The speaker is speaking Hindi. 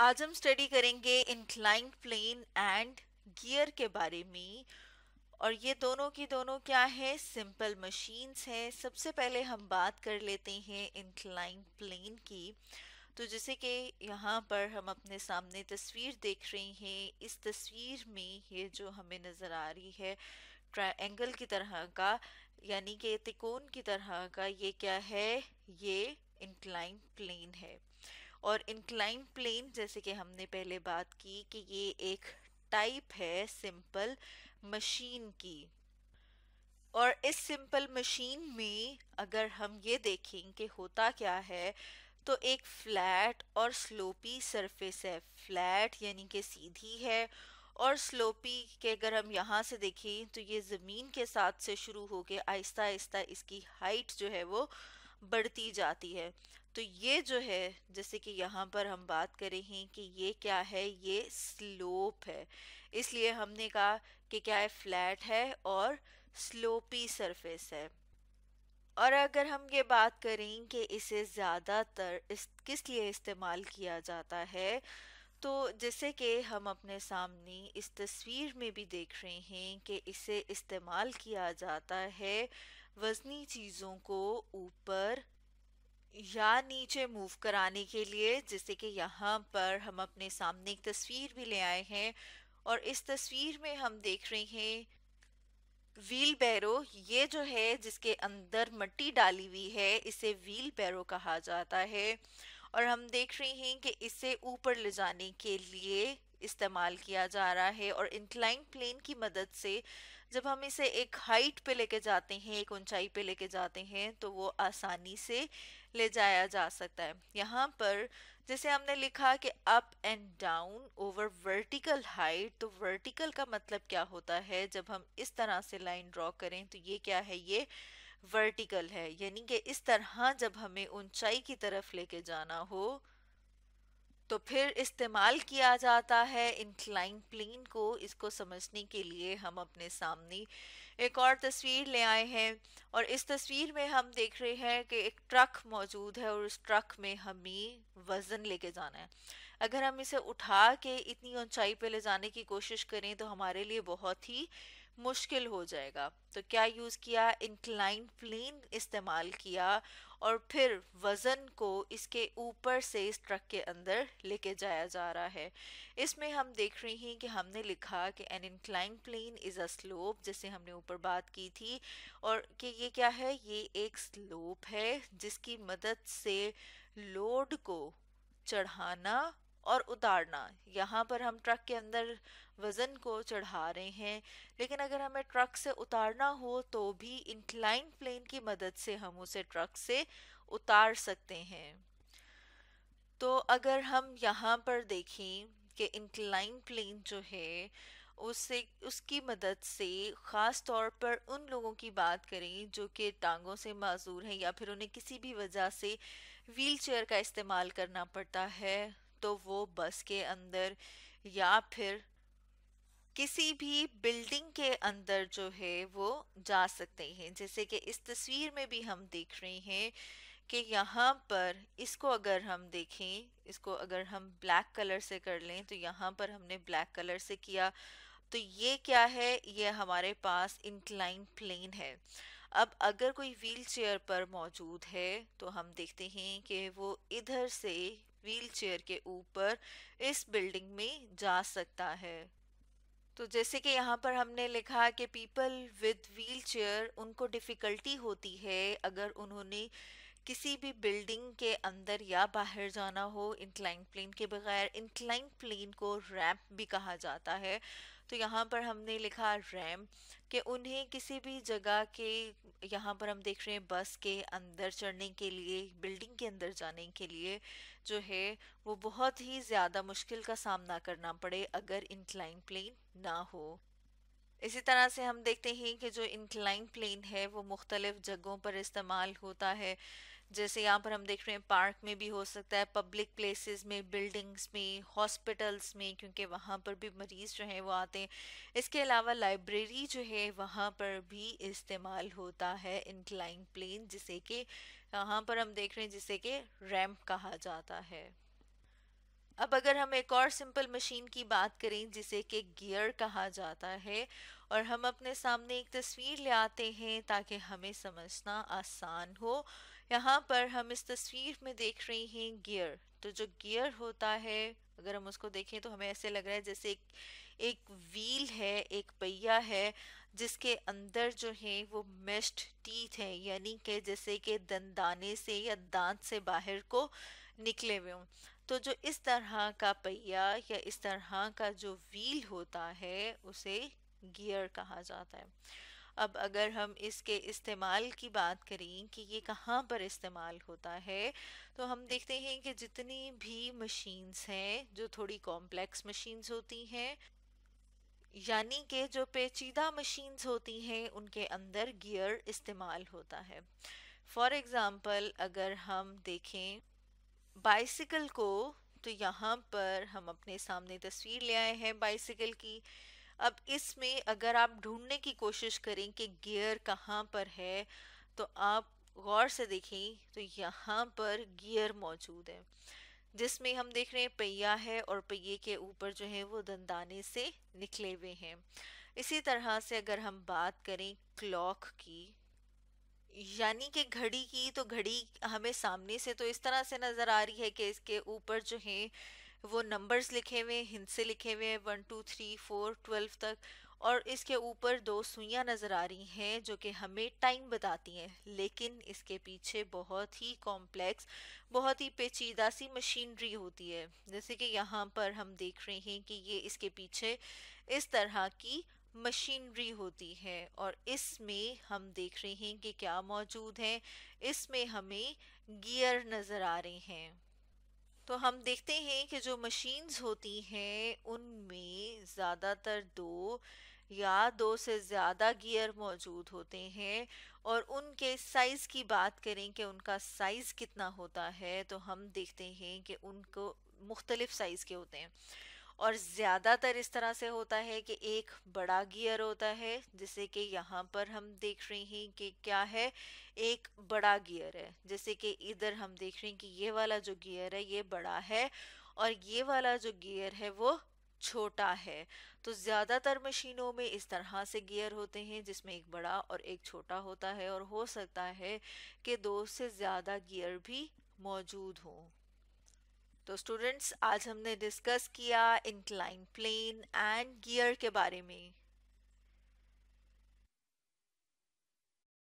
आज हम स्टडी करेंगे इंक्लाइंट प्लेन एंड गियर के बारे में और ये दोनों की दोनों क्या है सिंपल मशीन्स हैं सबसे पहले हम बात कर लेते हैं इंक्लाइंट प्लेन की तो जैसे कि यहाँ पर हम अपने सामने तस्वीर देख रहे हैं इस तस्वीर में ये जो हमें नज़र आ रही है ट्राइंगल की तरह का यानी कि तिकोन की तरह का ये क्या है ये इंक्लाइंट प्लेन है और इंक्लाइन प्लेन जैसे कि हमने पहले बात की कि ये एक टाइप है सिंपल मशीन की और इस सिंपल मशीन में अगर हम ये देखें कि होता क्या है तो एक फ्लैट और स्लोपी सरफेस है फ्लैट यानी कि सीधी है और स्लोपी के अगर हम यहाँ से देखें तो ये ज़मीन के साथ से शुरू होकर आहिस्ता आहिस्ता इसकी हाइट जो है वो बढ़ती जाती है तो ये जो है जैसे कि यहाँ पर हम बात करें हैं कि ये क्या है ये स्लोप है इसलिए हमने कहा कि क्या है फ्लैट है और स्लोपी सरफेस है और अगर हम ये बात करें कि इसे ज़्यादातर इस किस लिए इस्तेमाल किया जाता है तो जैसे कि हम अपने सामने इस तस्वीर में भी देख रहे हैं कि इसे इस्तेमाल किया जाता है वज़नी चीज़ों को ऊपर या नीचे मूव कराने के लिए जैसे कि यहाँ पर हम अपने सामने एक तस्वीर भी ले आए हैं और इस तस्वीर में हम देख रहे हैं व्हील बैरो ये जो है जिसके अंदर मट्टी डाली हुई है इसे व्हील बैरो कहा जाता है और हम देख रहे हैं कि इसे ऊपर ले जाने के लिए इस्तेमाल किया जा रहा है और इंक्लाइन प्लेन की मदद से जब हम इसे एक हाइट पे लेके जाते हैं एक ऊंचाई पे लेके जाते हैं तो वो आसानी से ले जाया जा सकता है यहाँ पर जैसे हमने लिखा कि up and down over vertical height तो वर्टिकल का मतलब क्या होता है जब हम इस तरह से लाइन ड्रॉ करें तो ये क्या है ये वर्टिकल है यानी कि इस तरह जब हमें ऊंचाई की तरफ लेके जाना हो तो फिर इस्तेमाल किया जाता है इंक्लाइन प्लेन को इसको समझने के लिए हम अपने सामने एक और तस्वीर ले आए हैं और इस तस्वीर में हम देख रहे हैं कि एक ट्रक मौजूद है और उस ट्रक में हमें वज़न लेके जाना है अगर हम इसे उठा के इतनी ऊंचाई पे ले जाने की कोशिश करें तो हमारे लिए बहुत ही मुश्किल हो जाएगा तो क्या यूज़ किया इंक्लाइन प्लेन इस्तेमाल किया और फिर वज़न को इसके ऊपर से इस ट्रक के अंदर लेके जाया जा रहा है इसमें हम देख रहे हैं कि हमने लिखा कि an incline plane is a slope जैसे हमने ऊपर बात की थी और कि ये क्या है ये एक स्लोप है जिसकी मदद से लोड को चढ़ाना और उतारना यहाँ पर हम ट्रक के अंदर वज़न को चढ़ा रहे हैं लेकिन अगर हमें ट्रक से उतारना हो तो भी इंक्लाइन प्लेन की मदद से हम उसे ट्रक से उतार सकते हैं तो अगर हम यहाँ पर देखें कि इंक्लाइन प्लेन जो है उससे उसकी मदद से ख़ास तौर पर उन लोगों की बात करें जो कि टांगों से माजूर हैं या फिर उन्हें किसी भी वजह से व्हील चेयर का इस्तेमाल करना पड़ता है तो वो बस के अंदर या फिर किसी भी बिल्डिंग के अंदर जो है वो जा सकते हैं जैसे कि इस तस्वीर में भी हम देख रहे हैं कि यहाँ पर इसको अगर हम देखें इसको अगर हम ब्लैक कलर से कर लें तो यहाँ पर हमने ब्लैक कलर से किया तो ये क्या है ये हमारे पास इंक्लाइन प्लेन है अब अगर कोई व्हील चेयर पर मौजूद है तो हम देखते हैं कि वो इधर से व्हील चेयर के ऊपर इस बिल्डिंग में जा सकता है तो जैसे कि यहाँ पर हमने लिखा कि पीपल विद व्हील चेयर उनको डिफ़िकल्टी होती है अगर उन्होंने किसी भी बिल्डिंग के अंदर या बाहर जाना हो इंक्लाइन प्लेन के बगैर इंक्लाइन प्लेन को रैंप भी कहा जाता है तो यहाँ पर हमने लिखा रैम कि उन्हें किसी भी जगह के यहाँ पर हम देख रहे हैं बस के अंदर चढ़ने के लिए बिल्डिंग के अंदर जाने के लिए जो है वो बहुत ही ज़्यादा मुश्किल का सामना करना पड़े अगर इंक्लाइन प्लेन ना हो इसी तरह से हम देखते हैं कि जो इंक्लाइन प्लेन है वो मुख्तलिफ जगहों पर इस्तेमाल होता है जैसे यहाँ पर हम देख रहे हैं पार्क में भी हो सकता है पब्लिक प्लेसेस में बिल्डिंग्स में हॉस्पिटल्स में क्योंकि वहाँ पर भी मरीज़ जो हैं वो आते हैं इसके अलावा लाइब्रेरी जो है वहाँ पर भी इस्तेमाल होता है इंक्लाइन प्लेन जिसे कि यहाँ पर हम देख रहे हैं जिसे कि रैम्प कहा जाता है अब अगर हम एक और सिंपल मशीन की बात करें जिसे कि गियर कहा जाता है और हम अपने सामने एक तस्वीर ले आते हैं ताकि हमें समझना आसान हो यहाँ पर हम इस तस्वीर में देख रहे हैं गियर तो जो गियर होता है अगर हम उसको देखें तो हमें ऐसे लग रहा है जैसे एक, एक व्हील है एक पहिया है जिसके अंदर जो है वो मेस्ट टीथ है यानी कि जैसे कि दंदाने से या दांत से बाहर को निकले हुए हों तो जो इस तरह का पहिया या इस तरह का जो व्हील होता है उसे गियर कहा जाता है अब अगर हम इसके इस्तेमाल की बात करें कि ये कहाँ पर इस्तेमाल होता है तो हम देखते हैं कि जितनी भी मशीन्स हैं जो थोड़ी कॉम्प्लेक्स मशीन्स होती हैं यानी कि जो पेचीदा मशीन्स होती हैं उनके अंदर गियर इस्तेमाल होता है फॉर एग्ज़ाम्पल अगर हम देखें बाइसिकल को तो यहाँ पर हम अपने सामने तस्वीर ले आए हैं बाइसिकल की अब इसमें अगर आप ढूंढने की कोशिश करें कि गियर कहाँ पर है तो आप गौर से देखें तो यहाँ पर गियर मौजूद है जिसमें हम देख रहे हैं पहिया है और पहिए के ऊपर जो है वो दंदाने से निकले हुए हैं इसी तरह से अगर हम बात करें क्लॉक की यानी कि घड़ी की तो घड़ी हमें सामने से तो इस तरह से नज़र आ रही है कि इसके ऊपर जो है वो नंबर्स लिखे हुए हैं हिंद से लिखे हुए हैं one two three four twelve तक और इसके ऊपर दो सुइयाँ नज़र आ रही हैं जो कि हमें टाइम बताती हैं लेकिन इसके पीछे बहुत ही कॉम्प्लेक्स बहुत ही पेचीदा सी मशीनरी होती है जैसे कि यहाँ पर हम देख रहे हैं कि ये इसके पीछे इस तरह की मशीनरी होती है और इसमें हम देख रहे हैं कि क्या मौजूद है इसमें हमें गियर नज़र आ रहे हैं तो हम देखते हैं कि जो मशीन्स होती हैं उनमें ज़्यादातर दो या दो से ज़्यादा गियर मौजूद होते हैं और उनके साइज़ की बात करें कि उनका साइज़ कितना होता है तो हम देखते हैं कि उनको मुख्तलिफ़ साइज़ के होते हैं और ज़्यादातर इस तरह से होता है कि एक बड़ा गियर होता है जैसे कि यहाँ पर हम देख रहे हैं कि क्या है एक बड़ा गियर है जैसे कि इधर हम देख रहे हैं कि ये वाला जो गियर है ये बड़ा है और ये वाला जो गियर है वो छोटा है तो ज़्यादातर मशीनों में इस तरह से गियर होते हैं जिसमें एक बड़ा और एक छोटा होता है और हो सकता है कि दो से ज़्यादा गियर भी मौजूद हों तो स्टूडेंट्स आज हमने डिस्कस किया इंक्लाइन प्लेन एंड गियर के बारे में